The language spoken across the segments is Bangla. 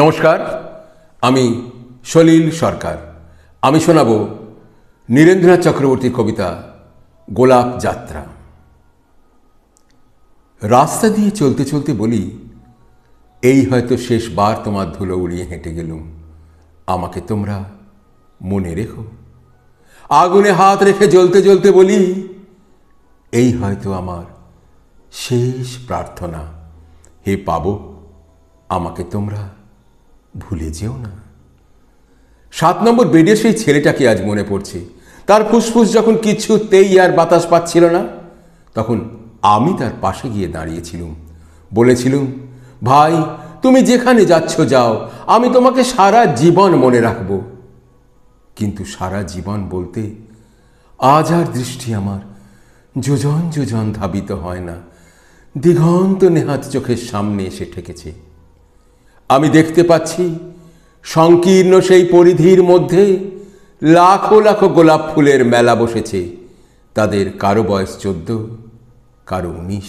নমস্কার আমি সলিল সরকার আমি শোনাব নীরেন্দ্রনাথ চক্রবর্তীর কবিতা গোলাপ যাত্রা রাস্তা দিয়ে চলতে চলতে বলি এই হয়তো শেষবার তোমার ধুলো উড়িয়ে হেঁটে গেলুম আমাকে তোমরা মনে রেখো আগুনে হাত রেখে জ্বলতে জ্বলতে বলি এই হয়তো আমার শেষ প্রার্থনা হে পাবো আমাকে তোমরা ভুলে যেও না সাত নম্বর বেডের সেই ছেলেটাকে আজ মনে পড়ছে তার ফুসফুস যখন কিছুতেই আর বাতাস পাচ্ছিল না তখন আমি তার পাশে গিয়ে দাঁড়িয়েছিলুম বলেছিলুম ভাই তুমি যেখানে যাচ্ছ যাও আমি তোমাকে সারা জীবন মনে রাখব কিন্তু সারা জীবন বলতে আজ আর দৃষ্টি আমার যোজন যোজন ধাবিত হয় না দিগন্ত নেহাত চোখের সামনে এসে ঠেকেছে আমি দেখতে পাচ্ছি সংকীর্ণ সেই পরিধির মধ্যে লাখো লাখো গোলাপ ফুলের মেলা বসেছে তাদের কারো বয়স চোদ্দ কারো উনিশ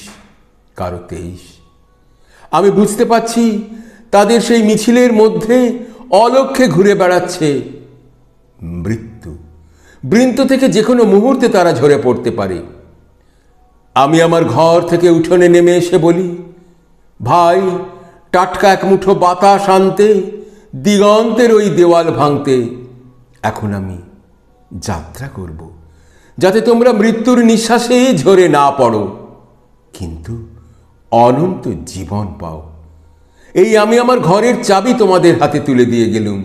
কারো তেইশ আমি বুঝতে পাচ্ছি তাদের সেই মিছিলের মধ্যে অলক্ষে ঘুরে বেড়াচ্ছে মৃত্যু বৃন্ত থেকে যে কোনো মুহূর্তে তারা ঝরে পড়তে পারে আমি আমার ঘর থেকে উঠোনে নেমে এসে বলি ভাই টাটকা এক মুঠো বাতাস আনতে দিগন্তের ওই দেওয়াল ভাঙতে এখন আমি যাত্রা করব যাতে তোমরা মৃত্যুর নিঃশ্বাসে ঝরে না পড়ো কিন্তু অনন্ত জীবন পাও এই আমি আমার ঘরের চাবি তোমাদের হাতে তুলে দিয়ে গেলুম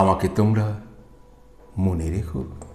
আমাকে তোমরা মনে রেখো